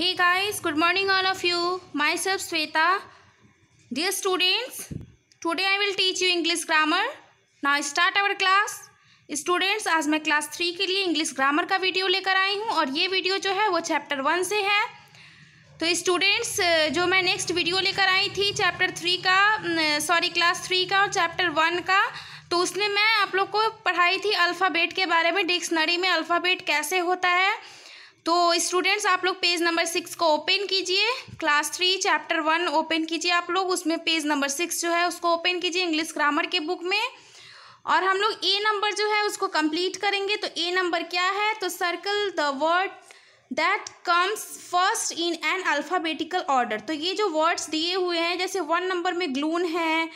Hey guys, good morning all of you. Myself Sweta. Dear students, today I will teach you English grammar. Now start our class. Students आज मैं class three के लिए English grammar का video लेकर आई हूँ और ये video जो है वो चैप्टर वन से है तो स्टूडेंट्स जो मैं नेक्स्ट वीडियो लेकर आई थी चैप्टर थ्री का सॉरी क्लास थ्री का और चैप्टर वन का तो उसने मैं आप लोग को पढ़ाई थी अल्फ़ाबेट के बारे में डिक्शनरी में अल्फ़ाबेट कैसे होता है तो स्टूडेंट्स आप लोग पेज नंबर सिक्स को ओपन कीजिए class three chapter one open कीजिए आप लोग उसमें पेज नंबर सिक्स जो है उसको ओपन कीजिए इंग्लिश ग्रामर के बुक में और हम लोग ए नंबर जो है उसको कंप्लीट करेंगे तो ए नंबर क्या है तो circle the word that comes first in an alphabetical order तो ये जो वर्ड्स दिए हुए हैं जैसे वन नंबर में ग्लून है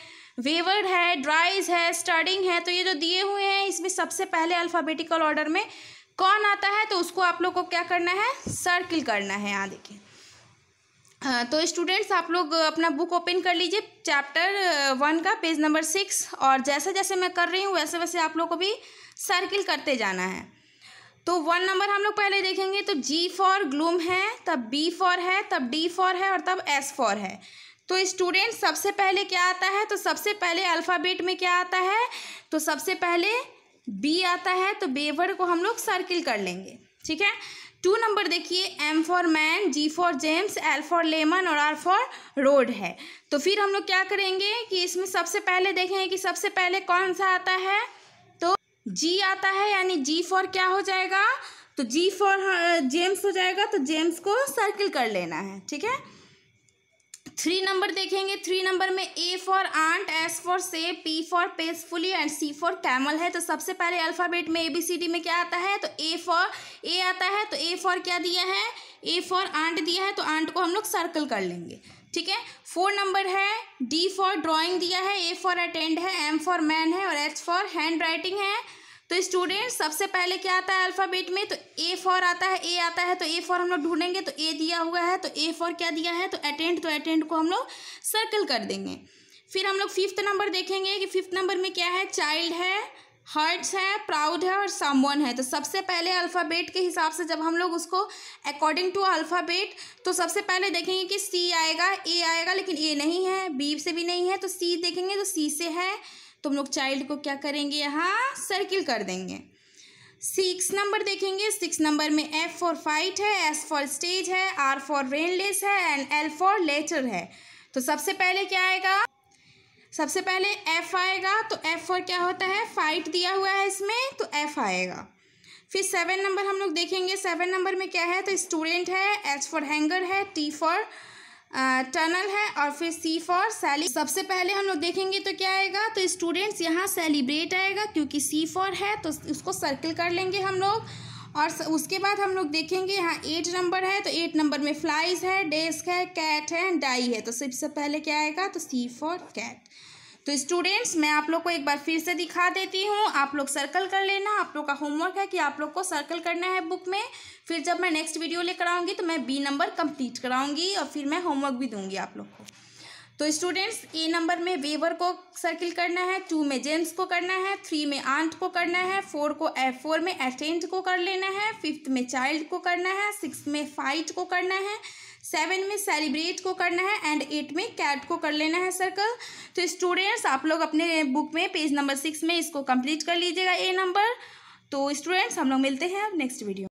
वेवर्ड है ड्राइज है स्टडिंग है तो ये जो दिए हुए हैं इसमें सबसे पहले अल्फ़ाबेटिकल ऑर्डर में कौन आता है तो उसको आप लोग को क्या करना है सर्किल करना है यहाँ देखिए तो स्टूडेंट्स आप लोग अपना बुक ओपन कर लीजिए चैप्टर वन का पेज नंबर सिक्स और जैसे जैसे मैं कर रही हूँ वैसे वैसे आप लोग को भी सर्किल करते जाना है तो वन नंबर हम लोग पहले देखेंगे तो जी फॉर ग्लूम है तब बी फॉर है तब डी फॉर है और तब एस फॉर है तो स्टूडेंट सबसे पहले क्या आता है तो सबसे पहले अल्फ़ाबेट में क्या आता है तो सबसे पहले बी आता है तो बेवर को हम लोग सर्किल कर लेंगे ठीक है टू नंबर देखिए M for man G for James L for lemon और आर फॉर रोड है तो फिर हम लोग क्या करेंगे कि इसमें सबसे पहले देखेंगे कि सबसे पहले कौन सा आता है तो जी आता है यानी जी फॉर क्या हो जाएगा तो जी फॉर जेम्स हो जाएगा तो जेम्स को सर्किल कर लेना है ठीक है थ्री नंबर देखेंगे थ्री नंबर में A for aunt S for say P for peacefully and C for camel है तो सबसे पहले अल्फ़ाबेट में ए बी सी डी में क्या आता है तो ए फॉर ए आता है तो ए फॉर क्या दिया है ए फॉर आंट दिया है तो आंट को हम लोग सर्कल कर लेंगे ठीक है फोर नंबर है डी फॉर ड्राइंग दिया है ए फॉर अटेंड है एम फॉर मैन है और एच फॉर हैंड राइटिंग है तो स्टूडेंट सबसे पहले क्या आता है अल्फ़ाबेट में तो ए फॉर आता है ए आता है तो ए फॉर हम लोग ढूंढेंगे तो ए दिया हुआ है तो ए फॉर क्या दिया है तो अटेंड तो अटेंड को हम लोग सर्कल कर देंगे फिर हम लोग फिफ्थ नंबर देखेंगे कि फिफ्थ नंबर में क्या है चाइल्ड है हर्ट्स है प्राउड है और सामवन है तो सबसे पहले अल्फ़ाबेट के हिसाब से जब हम लोग उसको अकॉर्डिंग टू अल्फ़ाबेट तो सबसे पहले देखेंगे कि सी आएगा ए आएगा लेकिन ए नहीं है बी से भी नहीं है तो सी देखेंगे तो सी से है तुम लोग चाइल्ड को क्या करेंगे यहाँ सर्किल कर देंगे सिक्स नंबर देखेंगे सिक्स नंबर में एफ फॉर फाइट है एस फॉर स्टेज है आर फॉर रेनलेस है एंड एल फॉर लेटर है तो सबसे पहले क्या आएगा सबसे पहले एफ आएगा तो एफ फॉर क्या होता है फाइट दिया हुआ है इसमें तो एफ आएगा फिर सेवन नंबर हम लोग देखेंगे सेवन नंबर में क्या है तो स्टूडेंट है एच फॉर हैंगर है टी फॉर टनल है और फिर सी फॉर सेली सबसे पहले हम लोग देखेंगे तो क्या आएगा तो स्टूडेंट्स यहाँ सेलिब्रेट आएगा क्योंकि सी फॉर है तो उसको सर्किल कर लेंगे हम लोग और उसके बाद हम लोग देखेंगे यहाँ एट नंबर है तो एट नंबर में फ्लाइज है डेस्क है कैट है डाई है तो सबसे पहले क्या आएगा तो सी फॉर कैट तो स्टूडेंट्स मैं आप लोग को एक बार फिर से दिखा देती हूँ आप लोग सर्कल कर लेना आप लोग का होमवर्क है कि आप लोग को सर्कल करना है बुक में फिर जब मैं नेक्स्ट वीडियो लेकर आऊँगी तो मैं बी नंबर कंप्लीट कराऊँगी और फिर मैं होमवर्क भी दूँगी आप लोग को तो स्टूडेंट्स ए नंबर में वेवर को सर्किल करना है टू में जेम्स को करना है थ्री में आंट को करना है फोर को एफ eh, फोर में एटेंट को कर लेना है फिफ्थ में चाइल्ड को करना है सिक्स में फाइट को करना है सेवन में सेलिब्रेट को करना है एंड एट में कैट को कर लेना है सर्कल तो स्टूडेंट्स आप लोग अपने बुक में पेज नंबर सिक्स में इसको कंप्लीट कर लीजिएगा ए नंबर तो स्टूडेंट्स हम लोग मिलते हैं अब नेक्स्ट वीडियो